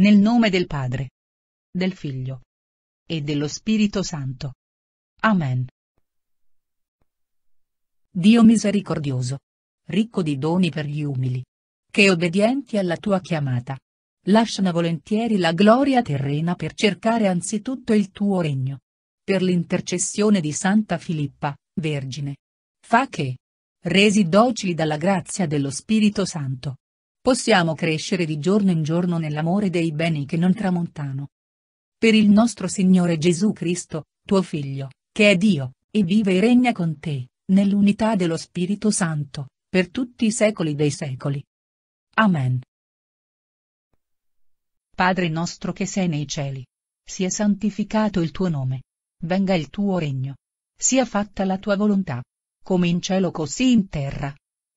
Nel nome del Padre, del Figlio e dello Spirito Santo. Amen. Dio misericordioso, ricco di doni per gli umili, che obbedienti alla tua chiamata, lasciano volentieri la gloria terrena per cercare anzitutto il tuo regno. Per l'intercessione di Santa Filippa, Vergine. Fa che, resi docili dalla grazia dello Spirito Santo, Possiamo crescere di giorno in giorno nell'amore dei beni che non tramontano. Per il nostro Signore Gesù Cristo, tuo Figlio, che è Dio, e vive e regna con te, nell'unità dello Spirito Santo, per tutti i secoli dei secoli. Amen. Padre nostro che sei nei cieli. Sia santificato il tuo nome. Venga il tuo regno. Sia fatta la tua volontà. Come in cielo così in terra.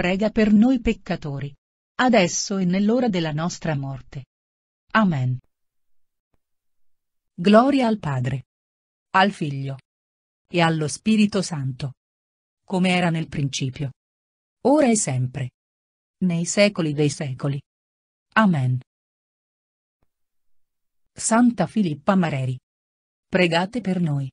prega per noi peccatori. Adesso e nell'ora della nostra morte. Amen. Gloria al Padre, al Figlio e allo Spirito Santo, come era nel principio, ora e sempre, nei secoli dei secoli. Amen. Santa Filippa Mareri, pregate per noi.